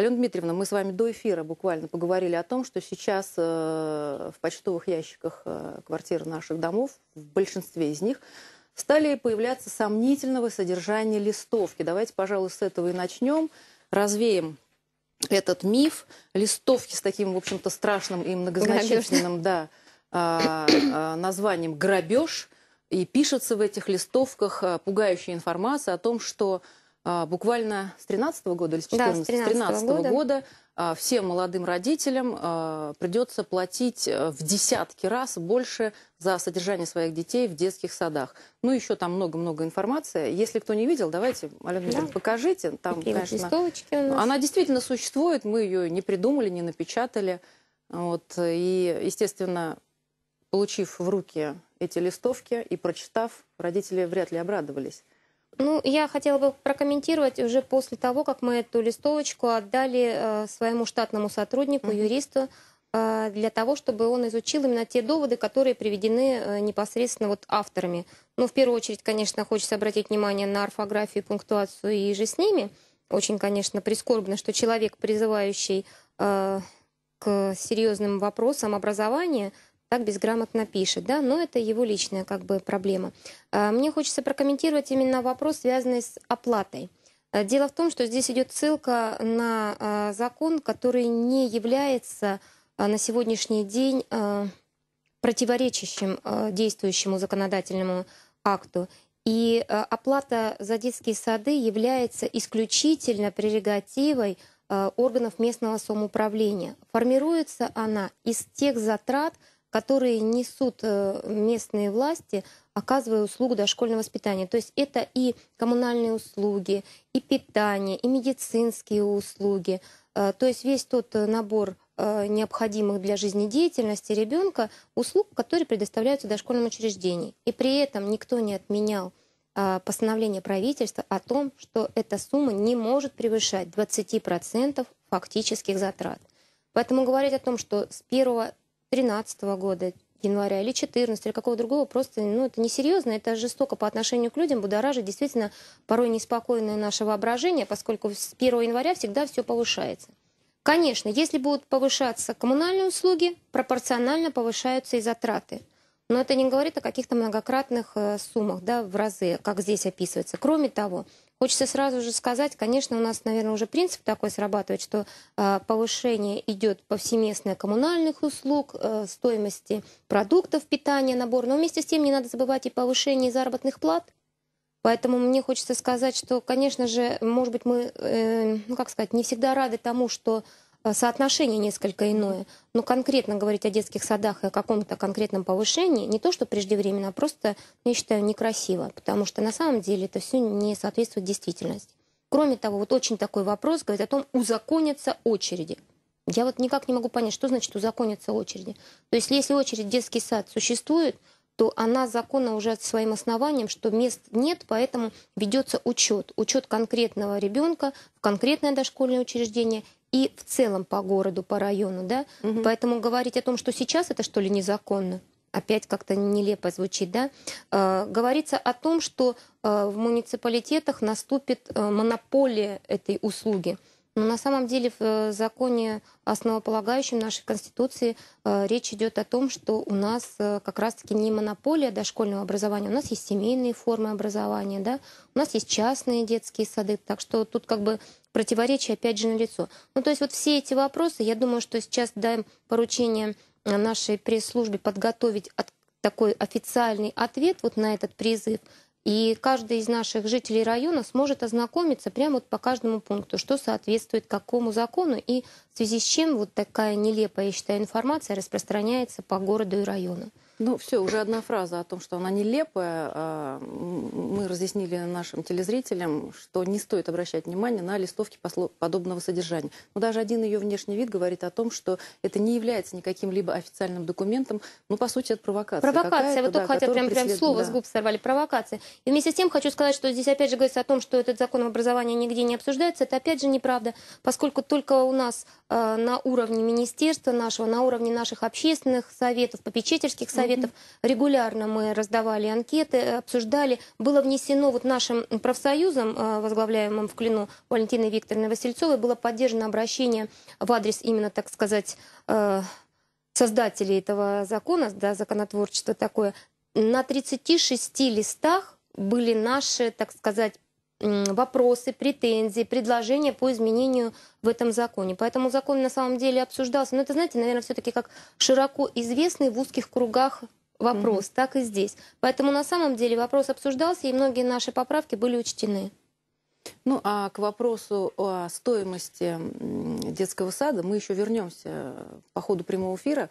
Алена Дмитриевна, мы с вами до эфира буквально поговорили о том, что сейчас э, в почтовых ящиках э, квартир наших домов, в большинстве из них, стали появляться сомнительного содержания листовки. Давайте, пожалуй, с этого и начнем. Развеем этот миф. Листовки с таким, в общем-то, страшным и многозначительным да, а, а, названием «грабеж». И пишется в этих листовках э, пугающая информация о том, что а, буквально с 13 года или с 14 да, с 13, года, года а, всем молодым родителям а, придется платить э, в десятки раз больше за содержание своих детей в детских садах. Ну, еще там много-много информации. Если кто не видел, давайте, Алена, да. покажите. Там, листовочки у нас. она действительно существует, мы ее не придумали, не напечатали. Вот, и, естественно, получив в руки эти листовки и прочитав, родители вряд ли обрадовались. Ну, я хотела бы прокомментировать уже после того, как мы эту листовочку отдали э, своему штатному сотруднику, mm-hmm. юристу, э, для того, чтобы он изучил именно те доводы, которые приведены э, непосредственно вот авторами. Ну, в первую очередь, конечно, хочется обратить внимание на орфографию, пунктуацию и же с ними. Очень, конечно, прискорбно, что человек, призывающий э, к серьезным вопросам образования – так безграмотно пишет, да, но это его личная как бы проблема. А, мне хочется прокомментировать именно вопрос, связанный с оплатой. А, дело в том, что здесь идет ссылка на а, закон, который не является на сегодняшний день противоречащим действующему законодательному акту. И оплата за детские сады является исключительно прерогативой органов местного самоуправления. Формируется она из тех затрат, которые несут э, местные власти, оказывая услугу дошкольного воспитания. То есть это и коммунальные услуги, и питание, и медицинские услуги. Э, то есть весь тот э, набор необходимых для жизнедеятельности ребенка услуг, которые предоставляются дошкольным учреждениям. И при этом никто не отменял постановление правительства о том, что эта сумма не может превышать 20% фактических затрат. Поэтому говорить о том, что с 1 2013 года, января или 14 или какого другого, просто, ну, это несерьезно, это жестоко по отношению к людям, будоражит действительно порой неспокойное наше воображение, поскольку с 1 января всегда все повышается. Конечно, если будут повышаться коммунальные услуги, пропорционально повышаются и затраты. Но это не говорит о каких-то многократных э, суммах да, в разы, как здесь описывается. Кроме того, Хочется сразу же сказать, конечно, у нас, наверное, уже принцип такой срабатывает, что э, повышение идет повсеместно коммунальных услуг, э, стоимости продуктов питания, набор. Но вместе с тем не надо забывать и повышение заработных плат. Поэтому мне хочется сказать, что, конечно же, может быть, мы, э, ну как сказать, не всегда рады тому, что Э, соотношение несколько иное. Но ну, конкретно говорить о детских садах и о каком-то конкретном повышении не то, что преждевременно, а просто, ну, я считаю, некрасиво, потому что на самом деле это все не соответствует действительности. Кроме того, вот очень такой вопрос говорит о том, узаконятся очереди. Я вот никак не могу понять, что значит узаконятся очереди. То есть если очередь детский сад существует, то она законна уже своим основанием, что мест нет, поэтому ведется учет. Учет конкретного ребенка в конкретное дошкольное учреждение и в целом по городу, по району, да. Угу. Поэтому говорить о том, что сейчас это что ли незаконно, опять как-то нелепо звучит, да. Э, говорится о том, что э, в муниципалитетах наступит э, монополия этой услуги. Но на самом деле в э, законе основополагающем нашей Конституции э, речь идет о том, что у нас э, как раз-таки не монополия дошкольного образования, у нас есть семейные формы образования, да, у нас есть частные детские сады, так что тут как бы противоречие опять же налицо. Ну то есть вот все эти вопросы, я думаю, что сейчас даем поручение нашей пресс-службе подготовить от такой официальный ответ вот на этот призыв, и каждый из наших жителей района сможет ознакомиться прямо вот по каждому пункту, что соответствует какому закону и в связи с чем вот такая нелепая, я считаю, информация распространяется по городу и району. Ну, все, уже одна фраза о том, что она нелепая. А, мы разъяснили нашим телезрителям, что не стоит обращать внимание на листовки подобного содержания. Но даже один ее внешний вид говорит о том, что это не является никаким либо официальным документом. Ну, по сути, это провокация. Провокация, вы только да, прям, прям слово да. с губ сорвали. Провокация. И вместе с тем хочу сказать, что здесь опять же говорится о том, что этот закон образования нигде не обсуждается. Это опять же неправда, поскольку только у нас э, на уровне министерства нашего, на уровне наших общественных советов, попечительских советов, советов. Регулярно мы раздавали анкеты, э, обсуждали. Было внесено вот нашим профсоюзом, э, возглавляемым в Клину Валентиной Викторовной Васильцовой, было поддержано обращение в адрес именно, так сказать, э, создателей этого закона, да, законотворчество такое, на 36 листах были наши, так сказать, вопросы, претензии, предложения по изменению в этом законе. Поэтому закон на самом деле обсуждался. Но это, знаете, наверное, все-таки как широко известный в узких кругах вопрос, mm так и здесь. Поэтому на самом деле вопрос обсуждался, и многие наши поправки были учтены. Ну, а к вопросу о стоимости детского сада мы еще вернемся по ходу прямого эфира.